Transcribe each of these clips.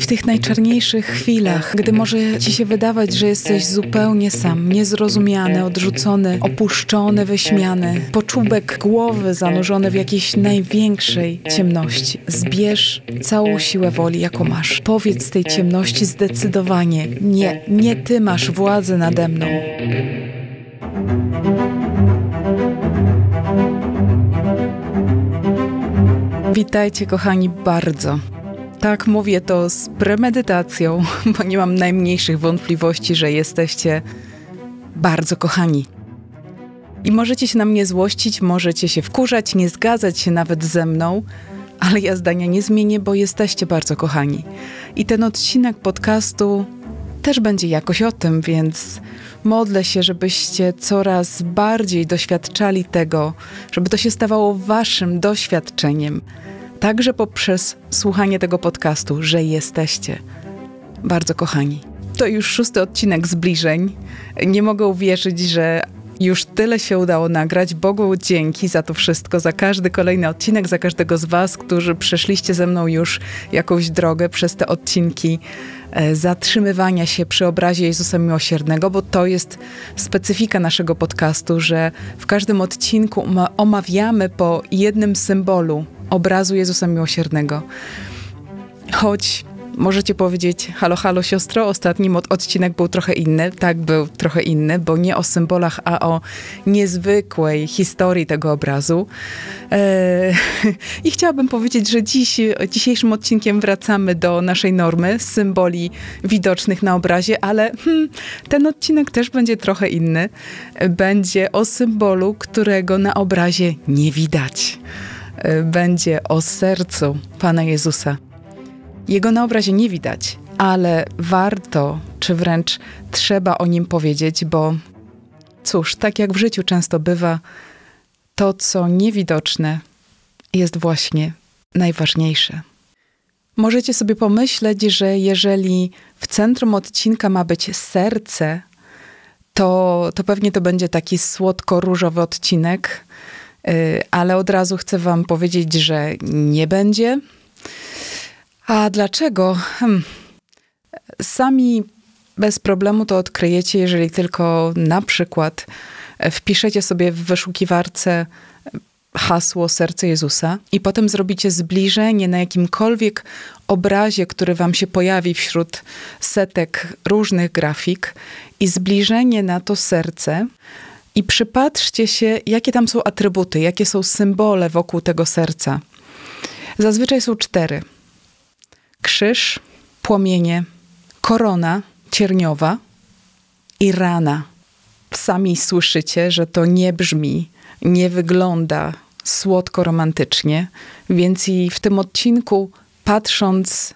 W tych najczarniejszych chwilach, gdy może ci się wydawać, że jesteś zupełnie sam, niezrozumiany, odrzucony, opuszczony, wyśmiany, poczubek głowy zanurzony w jakiejś największej ciemności, zbierz całą siłę woli, jaką masz. Powiedz tej ciemności zdecydowanie: Nie, nie ty masz władzy nade mną. Witajcie, kochani, bardzo. Tak, mówię to z premedytacją, bo nie mam najmniejszych wątpliwości, że jesteście bardzo kochani. I możecie się na mnie złościć, możecie się wkurzać, nie zgadzać się nawet ze mną, ale ja zdania nie zmienię, bo jesteście bardzo kochani. I ten odcinek podcastu też będzie jakoś o tym, więc modlę się, żebyście coraz bardziej doświadczali tego, żeby to się stawało waszym doświadczeniem także poprzez słuchanie tego podcastu, że jesteście bardzo kochani. To już szósty odcinek zbliżeń. Nie mogę uwierzyć, że już tyle się udało nagrać. Bogu dzięki za to wszystko, za każdy kolejny odcinek, za każdego z Was, którzy przeszliście ze mną już jakąś drogę przez te odcinki e, zatrzymywania się przy obrazie Jezusa Miłosiernego, bo to jest specyfika naszego podcastu, że w każdym odcinku omawiamy po jednym symbolu obrazu Jezusa Miłosiernego. Choć możecie powiedzieć, halo, halo siostro, ostatni odcinek był trochę inny, tak był trochę inny, bo nie o symbolach, a o niezwykłej historii tego obrazu. Eee, I chciałabym powiedzieć, że dziś, dzisiejszym odcinkiem wracamy do naszej normy, symboli widocznych na obrazie, ale hmm, ten odcinek też będzie trochę inny. Będzie o symbolu, którego na obrazie nie widać. Y, będzie o sercu Pana Jezusa. Jego na obrazie nie widać, ale warto, czy wręcz trzeba o nim powiedzieć, bo cóż, tak jak w życiu często bywa, to co niewidoczne jest właśnie najważniejsze. Możecie sobie pomyśleć, że jeżeli w centrum odcinka ma być serce, to, to pewnie to będzie taki słodko-różowy odcinek, Y, ale od razu chcę Wam powiedzieć, że nie będzie. A dlaczego? Hmm. Sami bez problemu to odkryjecie, jeżeli tylko na przykład wpiszecie sobie w wyszukiwarce hasło Serce Jezusa i potem zrobicie zbliżenie na jakimkolwiek obrazie, który wam się pojawi wśród setek różnych grafik i zbliżenie na to serce, i przypatrzcie się, jakie tam są atrybuty, jakie są symbole wokół tego serca. Zazwyczaj są cztery: krzyż, płomienie, korona cierniowa i rana. Sami słyszycie, że to nie brzmi, nie wygląda słodko romantycznie, więc i w tym odcinku, patrząc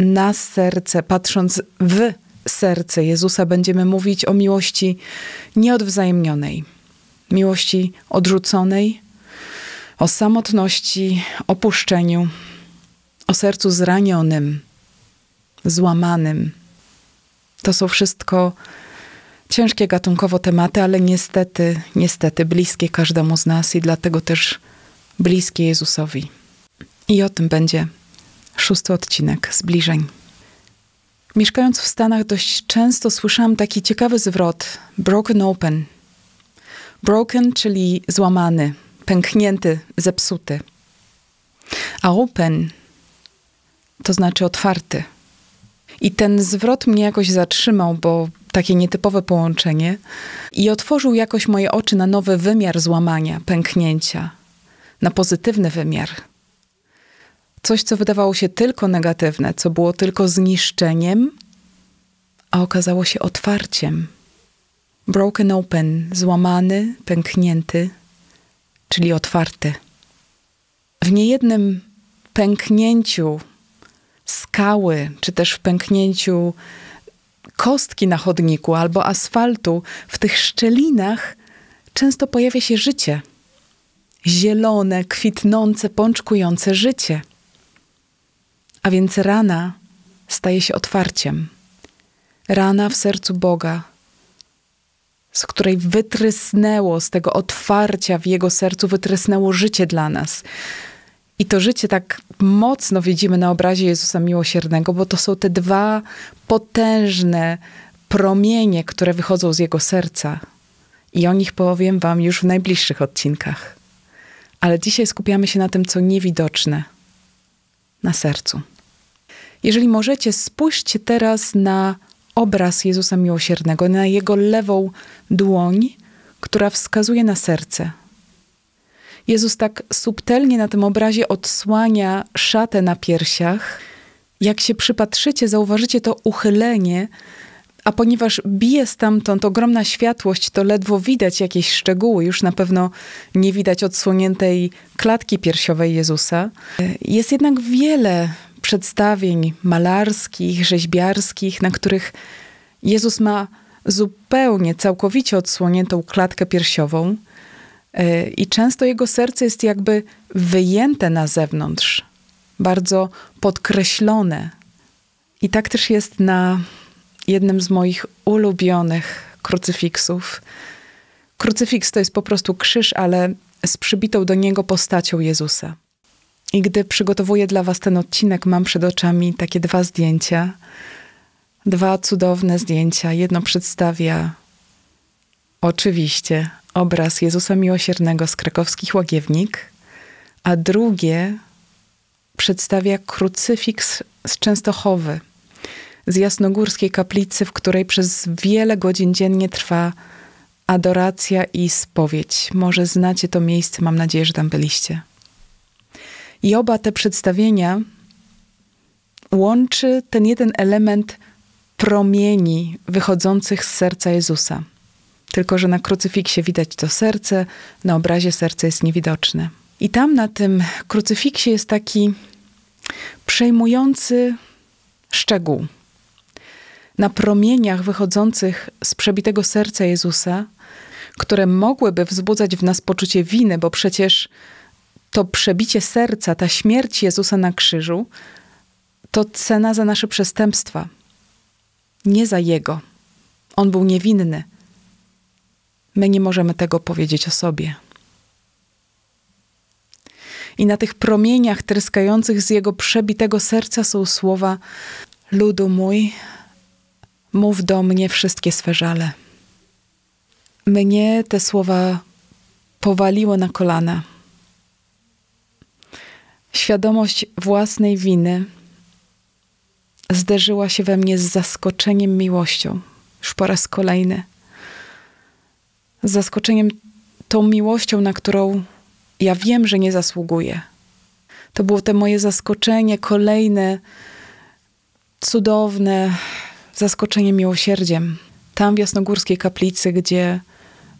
na serce, patrząc w serce Jezusa będziemy mówić o miłości nieodwzajemnionej, miłości odrzuconej, o samotności, opuszczeniu, o sercu zranionym, złamanym. To są wszystko ciężkie gatunkowo tematy, ale niestety, niestety bliskie każdemu z nas i dlatego też bliskie Jezusowi. I o tym będzie szósty odcinek zbliżeń. Mieszkając w Stanach, dość często słyszałam taki ciekawy zwrot: broken open. Broken, czyli złamany, pęknięty, zepsuty. A open to znaczy otwarty. I ten zwrot mnie jakoś zatrzymał, bo takie nietypowe połączenie i otworzył jakoś moje oczy na nowy wymiar złamania, pęknięcia, na pozytywny wymiar, coś, co wydawało się tylko negatywne, co było tylko zniszczeniem, a okazało się otwarciem. Broken open, złamany, pęknięty, czyli otwarty. W niejednym pęknięciu skały, czy też w pęknięciu kostki na chodniku albo asfaltu, w tych szczelinach często pojawia się życie. Zielone, kwitnące, pączkujące życie. A więc rana staje się otwarciem. Rana w sercu Boga, z której wytrysnęło, z tego otwarcia w jego sercu, wytrysnęło życie dla nas. I to życie tak mocno widzimy na obrazie Jezusa Miłosiernego, bo to są te dwa potężne promienie, które wychodzą z jego serca. I o nich powiem Wam już w najbliższych odcinkach. Ale dzisiaj skupiamy się na tym, co niewidoczne na sercu. Jeżeli możecie, spójrzcie teraz na obraz Jezusa Miłosiernego, na jego lewą dłoń, która wskazuje na serce. Jezus tak subtelnie na tym obrazie odsłania szatę na piersiach. Jak się przypatrzycie, zauważycie to uchylenie, a ponieważ bije stamtąd ogromna światłość, to ledwo widać jakieś szczegóły, już na pewno nie widać odsłoniętej klatki piersiowej Jezusa. Jest jednak wiele przedstawień malarskich, rzeźbiarskich, na których Jezus ma zupełnie, całkowicie odsłoniętą klatkę piersiową e, i często jego serce jest jakby wyjęte na zewnątrz, bardzo podkreślone. I tak też jest na jednym z moich ulubionych krucyfiksów. Krucyfiks to jest po prostu krzyż, ale z przybitą do niego postacią Jezusa. I gdy przygotowuję dla Was ten odcinek, mam przed oczami takie dwa zdjęcia. Dwa cudowne zdjęcia. Jedno przedstawia oczywiście obraz Jezusa Miłosiernego z krakowskich łagiewnik, a drugie przedstawia krucyfiks z Częstochowy, z jasnogórskiej kaplicy, w której przez wiele godzin dziennie trwa adoracja i spowiedź. Może znacie to miejsce, mam nadzieję, że tam byliście. I oba te przedstawienia łączy ten jeden element promieni wychodzących z serca Jezusa. Tylko, że na krucyfiksie widać to serce, na obrazie serce jest niewidoczne. I tam na tym krucyfiksie jest taki przejmujący szczegół na promieniach wychodzących z przebitego serca Jezusa, które mogłyby wzbudzać w nas poczucie winy, bo przecież to przebicie serca, ta śmierć Jezusa na krzyżu, to cena za nasze przestępstwa, nie za Jego. On był niewinny. My nie możemy tego powiedzieć o sobie. I na tych promieniach tryskających z jego przebitego serca są słowa: Ludu mój, Mów do mnie wszystkie swe żale. Mnie te słowa powaliło na kolana. Świadomość własnej winy zderzyła się we mnie z zaskoczeniem miłością, już po raz kolejny. Z zaskoczeniem tą miłością, na którą ja wiem, że nie zasługuję. To było to moje zaskoczenie, kolejne cudowne, zaskoczenie miłosierdziem. Tam w Jasnogórskiej Kaplicy, gdzie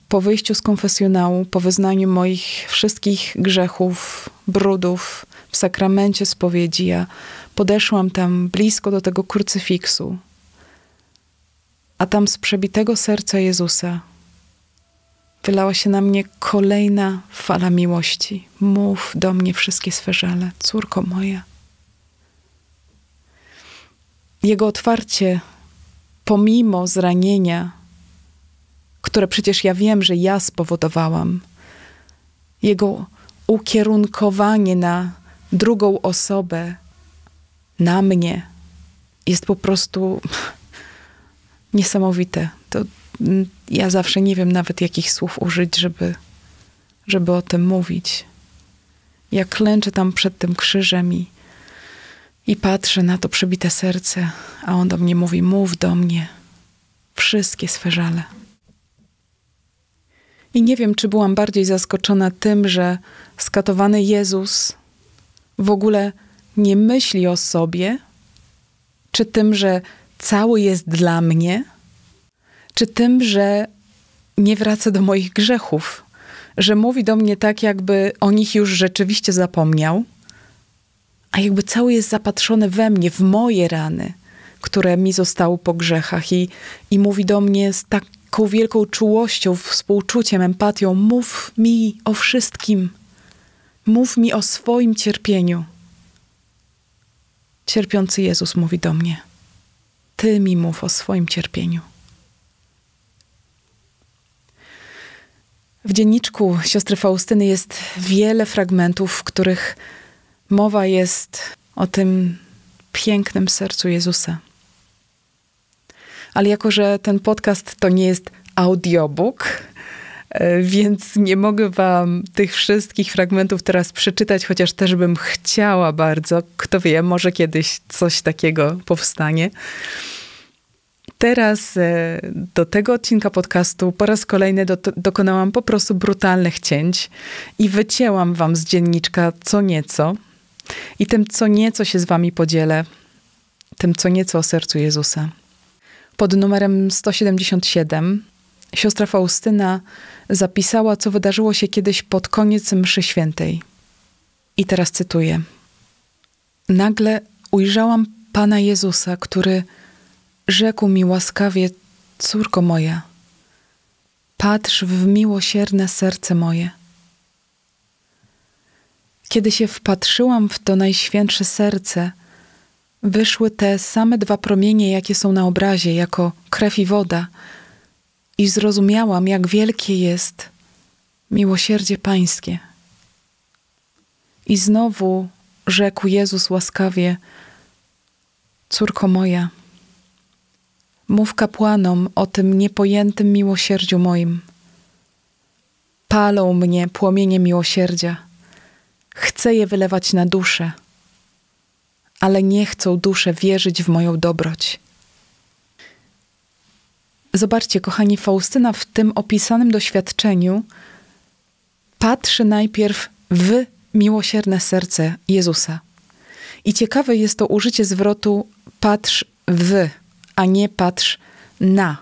po wyjściu z konfesjonału, po wyznaniu moich wszystkich grzechów, brudów, w sakramencie spowiedzi, ja podeszłam tam blisko do tego krucyfiksu, a tam z przebitego serca Jezusa wylała się na mnie kolejna fala miłości. Mów do mnie wszystkie swe żale, córko moja. Jego otwarcie pomimo zranienia, które przecież ja wiem, że ja spowodowałam, jego ukierunkowanie na drugą osobę, na mnie, jest po prostu niesamowite. To ja zawsze nie wiem nawet, jakich słów użyć, żeby, żeby o tym mówić. Ja klęczę tam przed tym krzyżem i i patrzę na to przebite serce, a on do mnie mówi: Mów do mnie wszystkie swe żale. I nie wiem, czy byłam bardziej zaskoczona tym, że skatowany Jezus w ogóle nie myśli o sobie, czy tym, że cały jest dla mnie, czy tym, że nie wraca do moich grzechów, że mówi do mnie tak, jakby o nich już rzeczywiście zapomniał a jakby cały jest zapatrzony we mnie, w moje rany, które mi zostały po grzechach i, i mówi do mnie z taką wielką czułością, współczuciem, empatią, mów mi o wszystkim. Mów mi o swoim cierpieniu. Cierpiący Jezus mówi do mnie: Ty mi mów o swoim cierpieniu. W dzienniczku siostry Faustyny jest wiele fragmentów, w których mowa jest o tym pięknym sercu Jezusa. Ale jako, że ten podcast to nie jest audiobook, e, więc nie mogę Wam tych wszystkich fragmentów teraz przeczytać, chociaż też bym chciała bardzo. Kto wie, może kiedyś coś takiego powstanie. Teraz e, do tego odcinka podcastu po raz kolejny do, dokonałam po prostu brutalnych cięć i wycięłam Wam z dzienniczka co nieco i tym co nieco się z Wami podzielę, tym co nieco o sercu Jezusa. Pod numerem 177 siostra Faustyna zapisała, co wydarzyło się kiedyś pod koniec Mszy Świętej. I teraz cytuję: Nagle ujrzałam Pana Jezusa, który rzekł mi łaskawie: Córko moja, patrz w miłosierne serce moje kiedy się wpatrzyłam w to najświętsze serce, wyszły te same dwa promienie, jakie są na obrazie, jako krew i woda, i zrozumiałam, jak wielkie jest miłosierdzie Pańskie. I znowu rzekł Jezus łaskawie: Córko moja, mów kapłanom o tym niepojętym miłosierdziu moim. Palą mnie płomienie miłosierdzia Chcę je wylewać na duszę, ale nie chcą dusze wierzyć w moją dobroć. Zobaczcie, kochani, Faustyna w tym opisanym doświadczeniu patrzy najpierw w miłosierne serce Jezusa. I ciekawe jest to użycie zwrotu patrz w, a nie patrz na.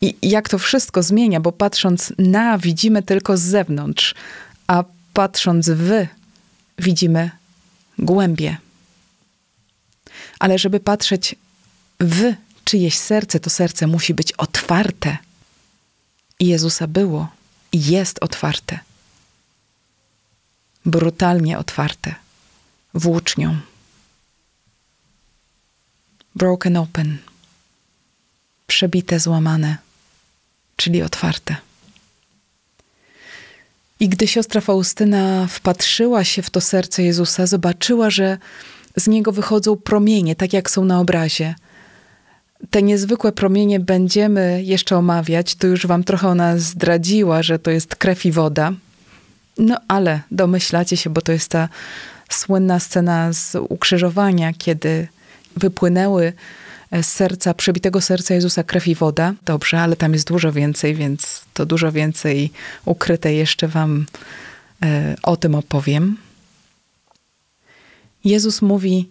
I jak to wszystko zmienia, bo patrząc na widzimy tylko z zewnątrz, a patrząc w, widzimy głębie. Ale żeby patrzeć w czyjeś serce, to serce musi być otwarte. I Jezusa było i jest otwarte. Brutalnie otwarte. Włócznią. Broken open. Przebite, złamane, czyli otwarte. I gdy siostra Faustyna wpatrzyła się w to serce Jezusa, zobaczyła, że z niego wychodzą promienie, tak jak są na obrazie. Te niezwykłe promienie będziemy jeszcze omawiać. Tu już wam trochę ona zdradziła, że to jest krew i woda. No ale domyślacie się, bo to jest ta słynna scena z ukrzyżowania, kiedy wypłynęły z serca, przebitego serca Jezusa krew i woda. Dobrze, ale tam jest dużo więcej, więc to dużo więcej ukryte jeszcze Wam e, o tym opowiem. Jezus mówi: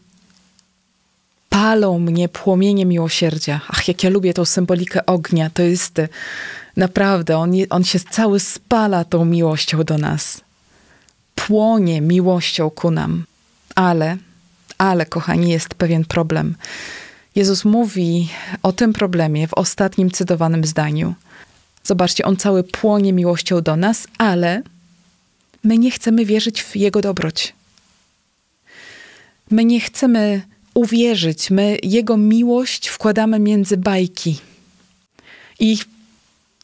Palą mnie płomienie miłosierdzia. Ach, jak ja lubię tą symbolikę ognia, to jest e, naprawdę, on, on się cały spala tą miłością do nas. Płonie miłością ku nam. Ale, ale, kochani, jest pewien problem. Jezus mówi o tym problemie w ostatnim cytowanym zdaniu. Zobaczcie, on cały płonie miłością do nas, ale my nie chcemy wierzyć w Jego dobroć. My nie chcemy uwierzyć, my Jego miłość wkładamy między bajki. I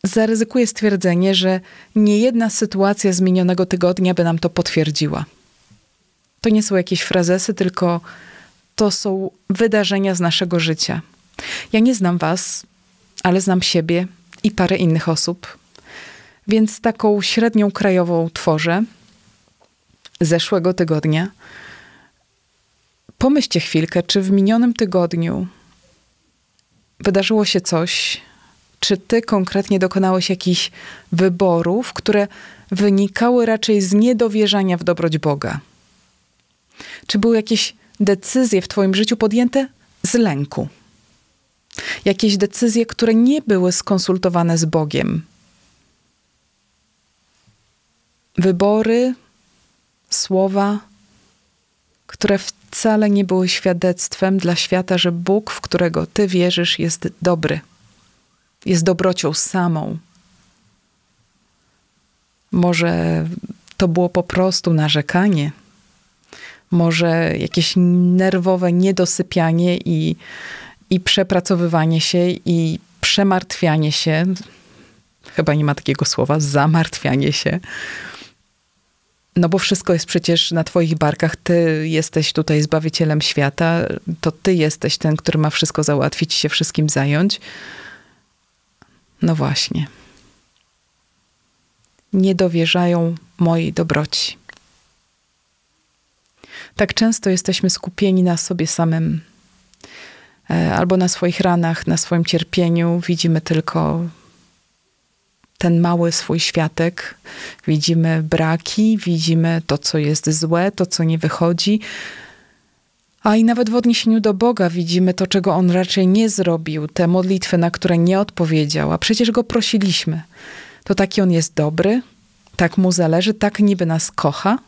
zaryzykuję stwierdzenie, że nie jedna sytuacja z minionego tygodnia by nam to potwierdziła. To nie są jakieś frazesy, tylko to są wydarzenia z naszego życia. Ja nie znam Was, ale znam siebie i parę innych osób, więc taką średnią krajową tworzę zeszłego tygodnia. Pomyślcie chwilkę, czy w minionym tygodniu wydarzyło się coś, czy ty konkretnie dokonałeś jakichś wyborów, które wynikały raczej z niedowierzania w dobroć Boga? Czy były jakieś decyzje w Twoim życiu podjęte z lęku. Jakieś decyzje, które nie były skonsultowane z Bogiem. Wybory, słowa, które wcale nie były świadectwem dla świata, że Bóg, w którego Ty wierzysz, jest dobry, jest dobrocią samą. Może to było po prostu narzekanie może jakieś nerwowe niedosypianie i, i przepracowywanie się i przemartwianie się. Chyba nie ma takiego słowa, zamartwianie się. No bo wszystko jest przecież na Twoich barkach. Ty jesteś tutaj zbawicielem świata, to Ty jesteś ten, który ma wszystko załatwić, się wszystkim zająć. No właśnie. Nie dowierzają mojej dobroci tak często jesteśmy skupieni na sobie samym e, albo na swoich ranach, na swoim cierpieniu, widzimy tylko ten mały swój światek, widzimy braki, widzimy to, co jest złe, to, co nie wychodzi. A i nawet w odniesieniu do Boga widzimy to, czego On raczej nie zrobił, te modlitwy, na które nie odpowiedział, a przecież Go prosiliśmy. To taki On jest dobry, tak Mu zależy, tak niby nas kocha –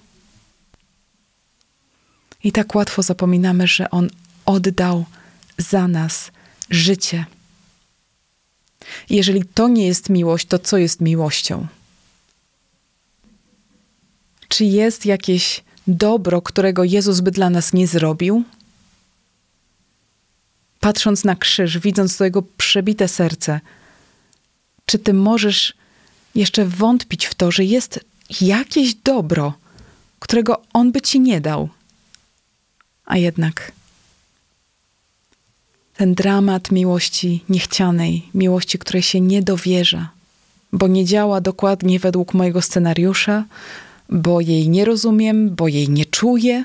i tak łatwo zapominamy, że On oddał za nas życie. Jeżeli to nie jest miłość, to co jest miłością? Czy jest jakieś dobro, którego Jezus by dla nas nie zrobił? Patrząc na krzyż, widząc to jego przebite serce, czy ty możesz jeszcze wątpić w to, że jest jakieś dobro, którego on by ci nie dał? a jednak ten dramat miłości niechcianej, miłości, której się nie dowierza, bo nie działa dokładnie według mojego scenariusza, bo jej nie rozumiem, bo jej nie czuję,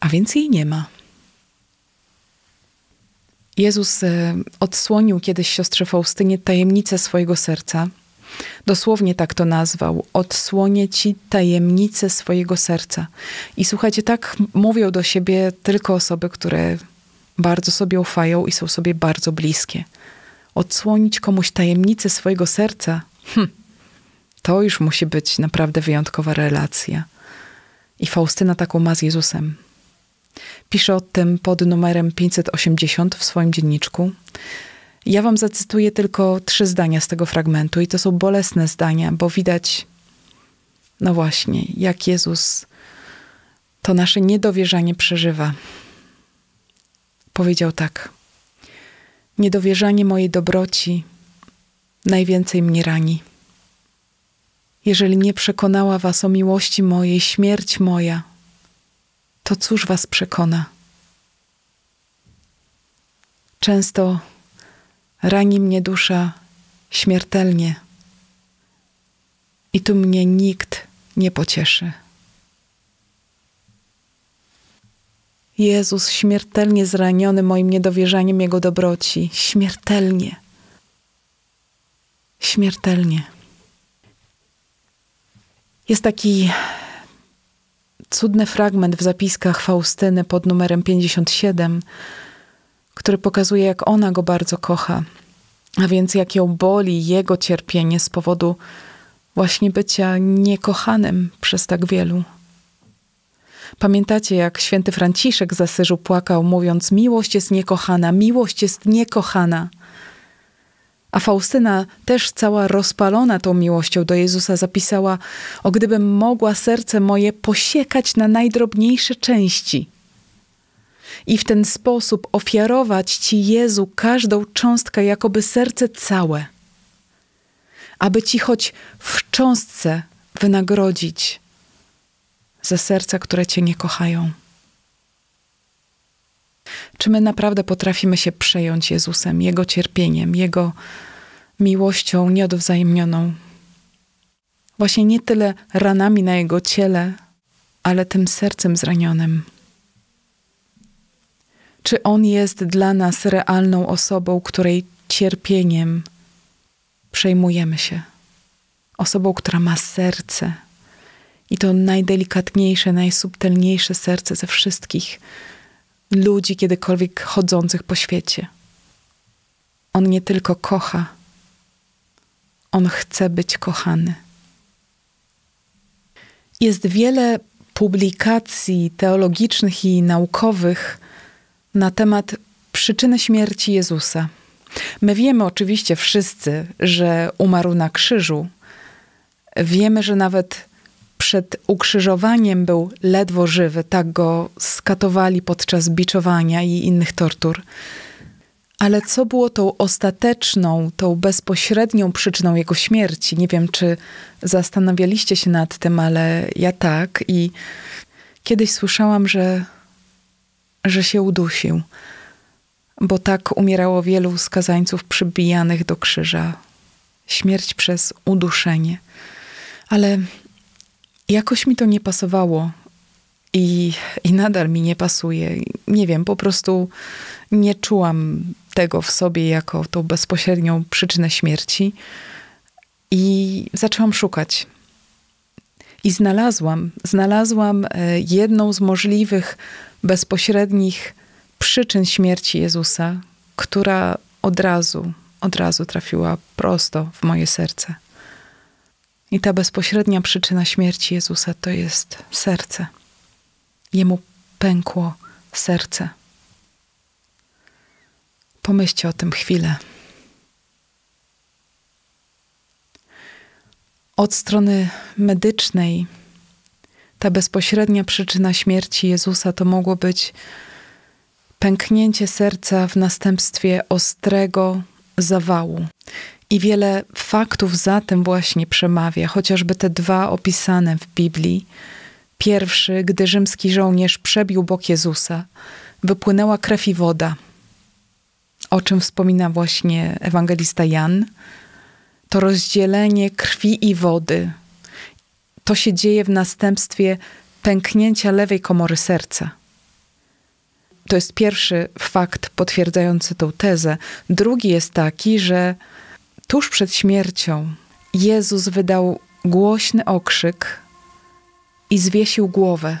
a więc jej nie ma. Jezus e, odsłonił kiedyś siostrze Faustynie tajemnicę swojego serca – Dosłownie tak to nazwał. Odsłonię ci tajemnicę swojego serca. I słuchajcie, tak mówią do siebie tylko osoby, które bardzo sobie ufają i są sobie bardzo bliskie. Odsłonić komuś tajemnicę swojego serca, hm, to już musi być naprawdę wyjątkowa relacja. I Faustyna taką ma z Jezusem. Pisze o tym pod numerem 580 w swoim dzienniczku. Ja wam zacytuję tylko trzy zdania z tego fragmentu i to są bolesne zdania, bo widać, no właśnie, jak Jezus to nasze niedowierzanie przeżywa. Powiedział tak: Niedowierzanie mojej dobroci najwięcej mnie rani. Jeżeli nie przekonała was o miłości mojej, śmierć moja, to cóż was przekona? Często Rani mnie dusza śmiertelnie i tu mnie nikt nie pocieszy. Jezus śmiertelnie zraniony moim niedowierzaniem Jego dobroci, śmiertelnie, śmiertelnie. Jest taki cudny fragment w zapiskach Faustyny pod numerem 57, który pokazuje, jak ona go bardzo kocha, a więc jak ją boli jego cierpienie z powodu właśnie bycia niekochanym przez tak wielu. Pamiętacie, jak święty Franciszek z Asyżu płakał, mówiąc: Miłość jest niekochana, miłość jest niekochana. A Faustyna, też cała rozpalona tą miłością do Jezusa, zapisała: O gdybym mogła serce moje posiekać na najdrobniejsze części, i w ten sposób ofiarować Ci, Jezu, każdą cząstkę, jakoby serce całe, aby Ci choć w cząstce wynagrodzić za serca, które Cię nie kochają. Czy my naprawdę potrafimy się przejąć Jezusem, Jego cierpieniem, Jego miłością nieodwzajemnioną? Właśnie nie tyle ranami na Jego ciele, ale tym sercem zranionym. Czy On jest dla nas realną osobą, której cierpieniem przejmujemy się? Osobą, która ma serce i to najdelikatniejsze, najsubtelniejsze serce ze wszystkich ludzi kiedykolwiek chodzących po świecie. On nie tylko kocha, on chce być kochany. Jest wiele publikacji teologicznych i naukowych na temat przyczyny śmierci Jezusa. My wiemy oczywiście wszyscy, że umarł na krzyżu. Wiemy, że nawet przed ukrzyżowaniem był ledwo żywy, tak go skatowali podczas biczowania i innych tortur. Ale co było tą ostateczną, tą bezpośrednią przyczyną jego śmierci? Nie wiem, czy zastanawialiście się nad tym, ale ja tak. I kiedyś słyszałam, że że się udusił, bo tak umierało wielu skazańców przybijanych do krzyża. Śmierć przez uduszenie. Ale jakoś mi to nie pasowało i, i nadal mi nie pasuje. Nie wiem, po prostu nie czułam tego w sobie jako tą bezpośrednią przyczynę śmierci i zaczęłam szukać i znalazłam, znalazłam e, jedną z możliwych bezpośrednich przyczyn śmierci Jezusa, która od razu, od razu trafiła prosto w moje serce. I ta bezpośrednia przyczyna śmierci Jezusa to jest serce. Jemu pękło serce. Pomyślcie o tym chwilę. Od strony medycznej ta bezpośrednia przyczyna śmierci Jezusa to mogło być pęknięcie serca w następstwie ostrego zawału. I wiele faktów za tym właśnie przemawia, chociażby te dwa opisane w Biblii. Pierwszy, gdy rzymski żołnierz przebił bok Jezusa, wypłynęła krew i woda, o czym wspomina właśnie ewangelista Jan to rozdzielenie krwi i wody. To się dzieje w następstwie pęknięcia lewej komory serca. To jest pierwszy fakt potwierdzający tą tezę. Drugi jest taki, że tuż przed śmiercią Jezus wydał głośny okrzyk i zwiesił głowę,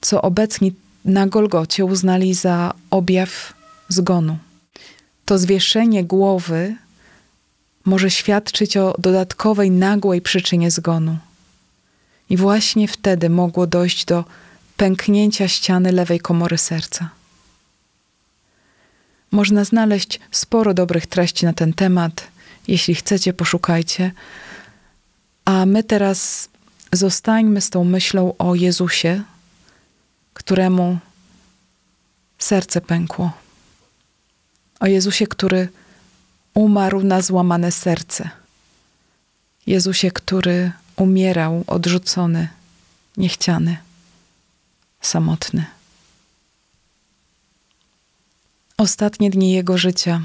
co obecni na Golgocie uznali za objaw zgonu. To zwieszenie głowy może świadczyć o dodatkowej nagłej przyczynie zgonu. I właśnie wtedy mogło dojść do pęknięcia ściany lewej komory serca. Można znaleźć sporo dobrych treści na ten temat. Jeśli chcecie, poszukajcie. A my teraz zostańmy z tą myślą o Jezusie, któremu serce pękło. O Jezusie, który umarł na złamane serce. Jezusie, który umierał odrzucony, niechciany, samotny. Ostatnie dni jego życia,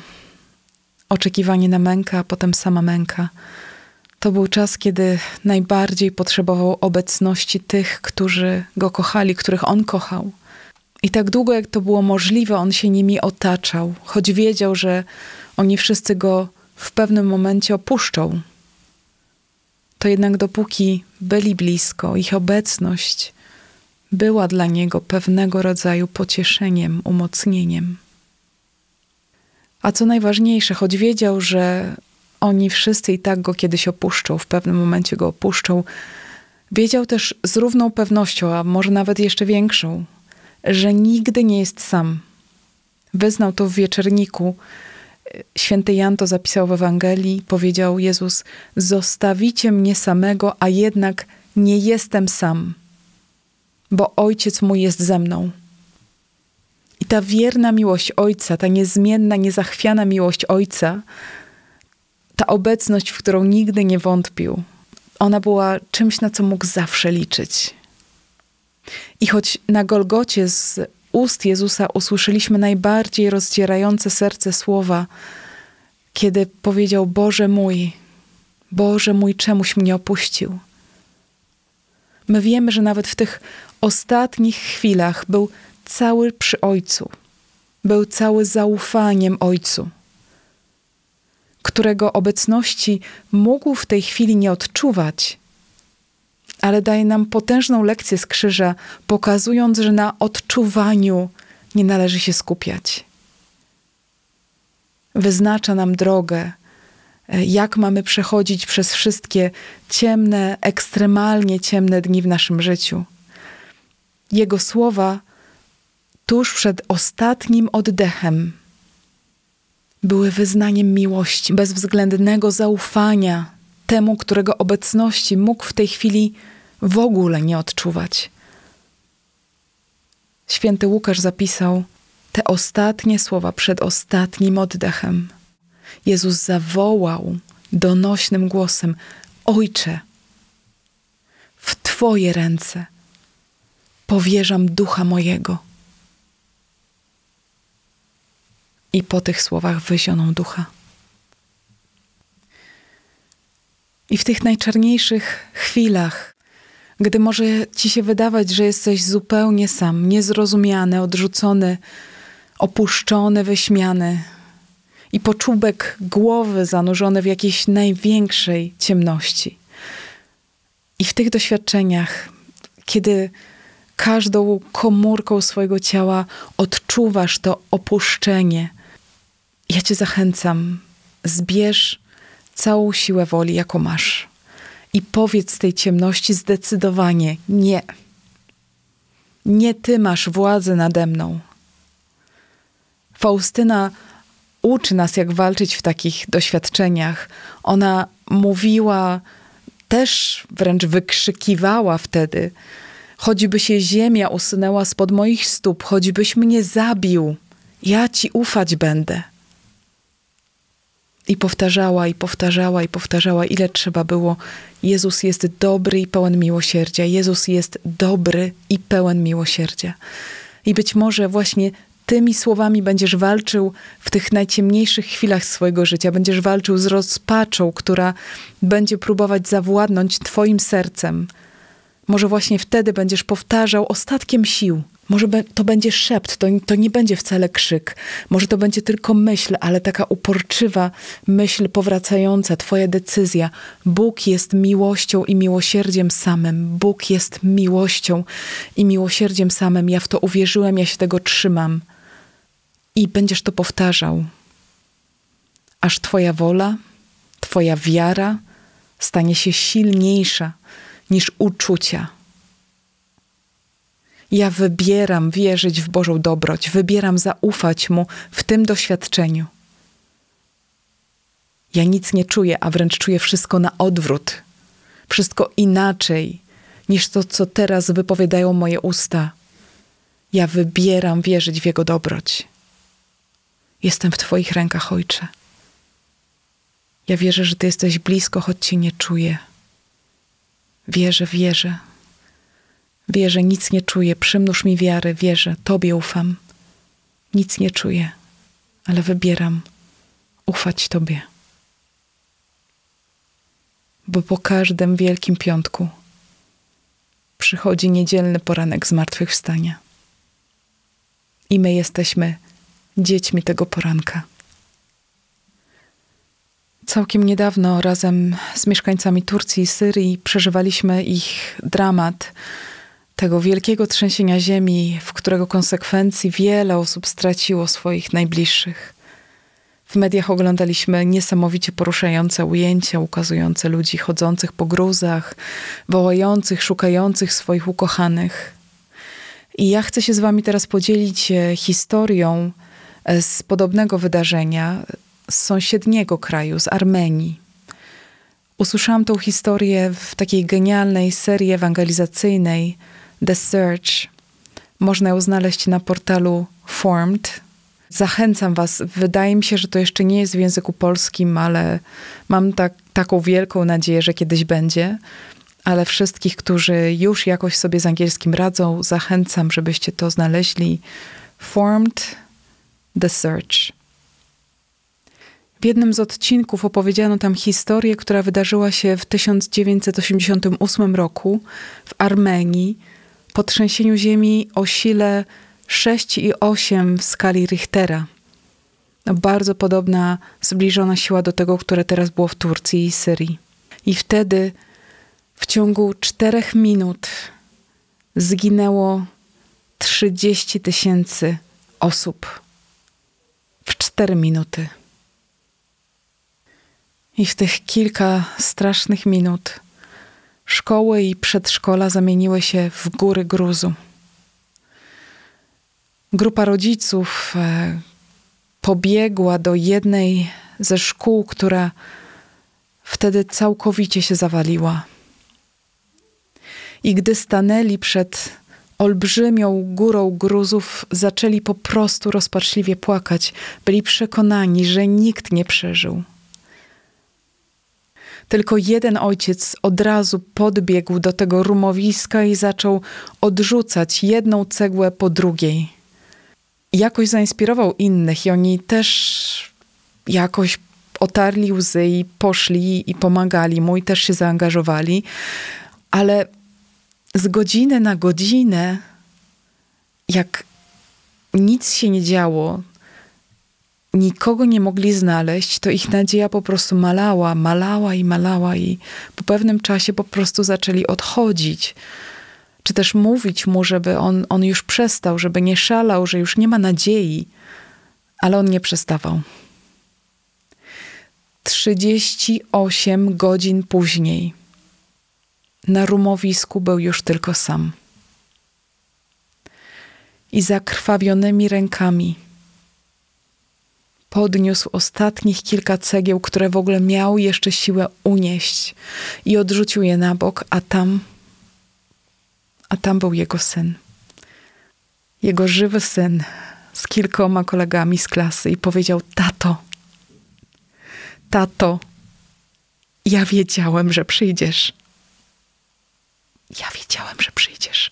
oczekiwanie na mękę, a potem sama męka, to był czas, kiedy najbardziej potrzebował obecności tych, którzy go kochali, których on kochał. I tak długo, jak to było możliwe, on się nimi otaczał, choć wiedział, że oni wszyscy go w pewnym momencie opuszczą. To jednak dopóki byli blisko, ich obecność była dla niego pewnego rodzaju pocieszeniem, umocnieniem. A co najważniejsze, choć wiedział, że oni wszyscy i tak go kiedyś opuszczą, w pewnym momencie go opuszczą, wiedział też z równą pewnością, a może nawet jeszcze większą, że nigdy nie jest sam. Wyznał to w wieczerniku, Święty Jan to zapisał w Ewangelii, powiedział Jezus: Zostawicie mnie samego, a jednak nie jestem sam, bo Ojciec mój jest ze mną. I ta wierna miłość Ojca, ta niezmienna, niezachwiana miłość Ojca, ta obecność, w którą nigdy nie wątpił, ona była czymś, na co mógł zawsze liczyć. I choć na Golgocie z ust Jezusa usłyszeliśmy najbardziej rozdzierające serce słowa, kiedy powiedział: Boże mój, Boże mój, czemuś mnie opuścił. My wiemy, że nawet w tych ostatnich chwilach był cały przy Ojcu, był cały zaufaniem Ojcu, którego obecności mógł w tej chwili nie odczuwać ale daje nam potężną lekcję z krzyża, pokazując, że na odczuwaniu nie należy się skupiać. Wyznacza nam drogę, e, jak mamy przechodzić przez wszystkie ciemne, ekstremalnie ciemne dni w naszym życiu. Jego słowa tuż przed ostatnim oddechem były wyznaniem miłości, bezwzględnego zaufania temu, którego obecności mógł w tej chwili w ogóle nie odczuwać. Święty Łukasz zapisał te ostatnie słowa przed ostatnim oddechem. Jezus zawołał donośnym głosem: Ojcze, w Twoje ręce powierzam ducha mojego. I po tych słowach wyzionął ducha. I w tych najczarniejszych chwilach, gdy może ci się wydawać, że jesteś zupełnie sam, niezrozumiany, odrzucony, opuszczony, wyśmiany i poczubek głowy zanurzony w jakiejś największej ciemności. I w tych doświadczeniach, kiedy każdą komórką swojego ciała odczuwasz to opuszczenie, ja cię zachęcam, zbierz całą siłę woli, jaką masz. I powiedz tej ciemności zdecydowanie nie. Nie ty masz władzy nade mną. Faustyna uczy nas, jak walczyć w takich doświadczeniach. Ona mówiła, też wręcz wykrzykiwała wtedy: Choćby się ziemia usunęła spod moich stóp, choćbyś mnie zabił, ja ci ufać będę. I powtarzała, i powtarzała, i powtarzała, ile trzeba było. Jezus jest dobry i pełen miłosierdzia. Jezus jest dobry i pełen miłosierdzia. I być może właśnie tymi słowami będziesz walczył w tych najciemniejszych chwilach swojego życia. Będziesz walczył z rozpaczą, która będzie próbować zawładnąć Twoim sercem. Może właśnie wtedy będziesz powtarzał ostatkiem sił – może be, to będzie szept, to, to nie będzie wcale krzyk. Może to będzie tylko myśl, ale taka uporczywa myśl powracająca, Twoja decyzja. Bóg jest miłością i miłosierdziem samym. Bóg jest miłością i miłosierdziem samym. Ja w to uwierzyłem, ja się tego trzymam. I będziesz to powtarzał, aż Twoja wola, Twoja wiara stanie się silniejsza niż uczucia ja wybieram wierzyć w Bożą dobroć, wybieram zaufać Mu w tym doświadczeniu. Ja nic nie czuję, a wręcz czuję wszystko na odwrót, wszystko inaczej niż to, co teraz wypowiadają moje usta. Ja wybieram wierzyć w Jego dobroć. Jestem w Twoich rękach, Ojcze. Ja wierzę, że Ty jesteś blisko, choć Cię nie czuję. Wierzę, wierzę. Wierzę, nic nie czuję, przymnóż mi wiary, wierzę, Tobie ufam. Nic nie czuję, ale wybieram ufać Tobie. Bo po każdym Wielkim Piątku przychodzi niedzielny poranek zmartwychwstania. I my jesteśmy dziećmi tego poranka. Całkiem niedawno razem z mieszkańcami Turcji i Syrii przeżywaliśmy ich dramat tego wielkiego trzęsienia ziemi, w którego konsekwencji wiele osób straciło swoich najbliższych. W mediach oglądaliśmy niesamowicie poruszające ujęcia ukazujące ludzi chodzących po gruzach, wołających, szukających swoich ukochanych. I ja chcę się z Wami teraz podzielić e, historią e, z podobnego wydarzenia z sąsiedniego kraju, z Armenii. Usłyszałam tę historię w takiej genialnej serii ewangelizacyjnej The Search można ją znaleźć na portalu Formed. Zachęcam Was. Wydaje mi się, że to jeszcze nie jest w języku polskim, ale mam tak, taką wielką nadzieję, że kiedyś będzie. Ale wszystkich, którzy już jakoś sobie z angielskim radzą, zachęcam, żebyście to znaleźli. Formed the Search. W jednym z odcinków opowiedziano tam historię, która wydarzyła się w 1988 roku w Armenii po trzęsieniu ziemi o sile 6,8 w skali Richtera. No, bardzo podobna, zbliżona siła do tego, które teraz było w Turcji i Syrii. I wtedy w ciągu czterech minut zginęło 30 tysięcy osób. W cztery minuty. I w tych kilka strasznych minut Szkoły i przedszkola zamieniły się w góry gruzu. Grupa rodziców e, pobiegła do jednej ze szkół, która wtedy całkowicie się zawaliła. I gdy stanęli przed olbrzymią górą gruzów, zaczęli po prostu rozpaczliwie płakać. Byli przekonani, że nikt nie przeżył. Tylko jeden ojciec od razu podbiegł do tego rumowiska i zaczął odrzucać jedną cegłę po drugiej. Jakoś zainspirował innych i oni też jakoś otarli łzy i poszli i pomagali mu i też się zaangażowali. Ale z godziny na godzinę, jak nic się nie działo, nikogo nie mogli znaleźć, to ich nadzieja po prostu malała, malała i malała, i po pewnym czasie po prostu zaczęli odchodzić. Czy też mówić mu, żeby on, on już przestał, żeby nie szalał, że już nie ma nadziei, ale on nie przestawał. 38 godzin później na rumowisku był już tylko sam. I zakrwawionymi rękami podniósł ostatnich kilka cegieł, które w ogóle miał jeszcze siłę unieść i odrzucił je na bok, a tam, a tam był jego syn. Jego żywy syn z kilkoma kolegami z klasy i powiedział: Tato, tato, ja wiedziałem, że przyjdziesz. Ja wiedziałem, że przyjdziesz.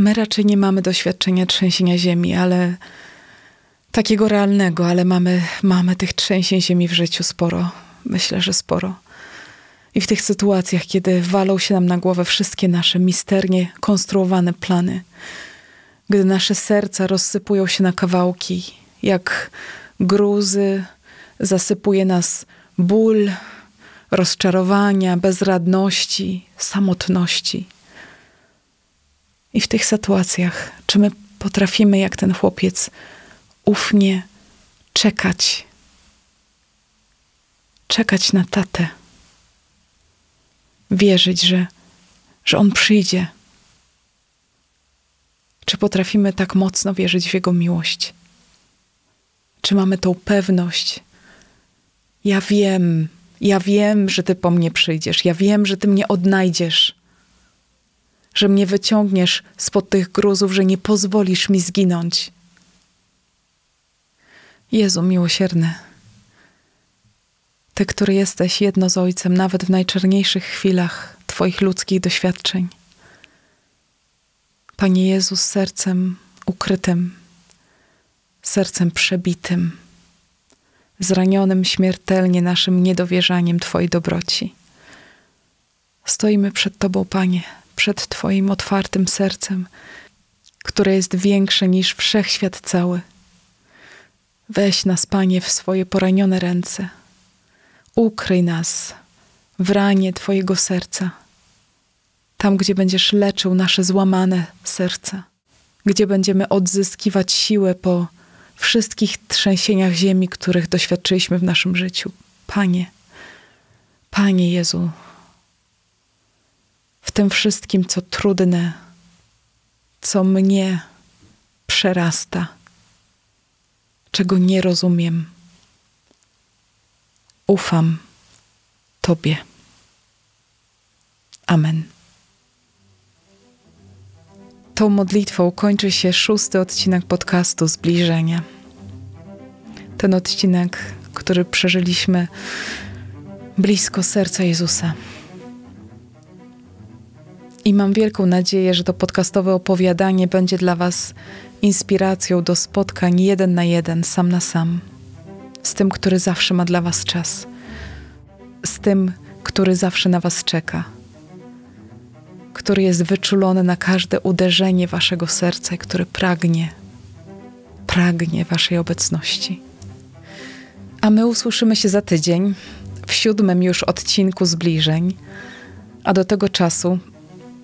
My raczej nie mamy doświadczenia trzęsienia ziemi, ale takiego realnego, ale mamy, mamy tych trzęsień ziemi w życiu sporo. Myślę, że sporo. I w tych sytuacjach, kiedy walą się nam na głowę wszystkie nasze misternie konstruowane plany, gdy nasze serca rozsypują się na kawałki, jak gruzy, zasypuje nas ból, rozczarowania, bezradności, samotności. I w tych sytuacjach, czy my potrafimy, jak ten chłopiec, ufnie czekać, czekać na tatę, wierzyć, że, że on przyjdzie. Czy potrafimy tak mocno wierzyć w Jego miłość? Czy mamy tą pewność? Ja wiem, ja wiem, że Ty po mnie przyjdziesz, ja wiem, że Ty mnie odnajdziesz że mnie wyciągniesz spod tych gruzów, że nie pozwolisz mi zginąć. Jezu miłosierny, Ty, który jesteś jedno z Ojcem, nawet w najczerniejszych chwilach Twoich ludzkich doświadczeń. Panie Jezu, z sercem ukrytym, sercem przebitym, zranionym śmiertelnie naszym niedowierzaniem Twojej dobroci. Stoimy przed Tobą, Panie, przed Twoim otwartym sercem, które jest większe niż wszechświat cały. Weź nas, Panie, w swoje poranione ręce. Ukryj nas w ranie Twojego serca, tam, gdzie będziesz leczył nasze złamane serca, gdzie będziemy odzyskiwać siłę po wszystkich trzęsieniach ziemi, których doświadczyliśmy w naszym życiu. Panie, Panie Jezu, w tym wszystkim, co trudne, co mnie przerasta, czego nie rozumiem. Ufam Tobie. Amen. Tą modlitwą kończy się szósty odcinek podcastu Zbliżenia. Ten odcinek, który przeżyliśmy blisko serca Jezusa. I mam wielką nadzieję, że to podcastowe opowiadanie będzie dla Was inspiracją do spotkań jeden na jeden, sam na sam, z tym, który zawsze ma dla Was czas, z tym, który zawsze na Was czeka, który jest wyczulony na każde uderzenie Waszego serca i który pragnie, pragnie Waszej obecności. A my usłyszymy się za tydzień, w siódmym już odcinku zbliżeń, a do tego czasu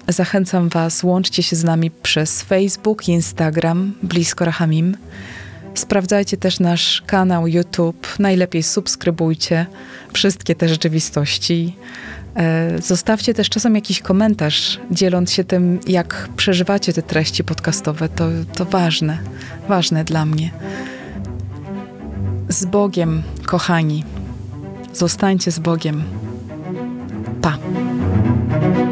Zachęcam Was, łączcie się z nami przez Facebook, Instagram, blisko Rahamim. Sprawdzajcie też nasz kanał YouTube. Najlepiej subskrybujcie wszystkie te rzeczywistości. E, zostawcie też czasem jakiś komentarz, dzieląc się tym, jak przeżywacie te treści podcastowe. To, to ważne, ważne dla mnie. Z Bogiem, kochani. Zostańcie z Bogiem. Pa.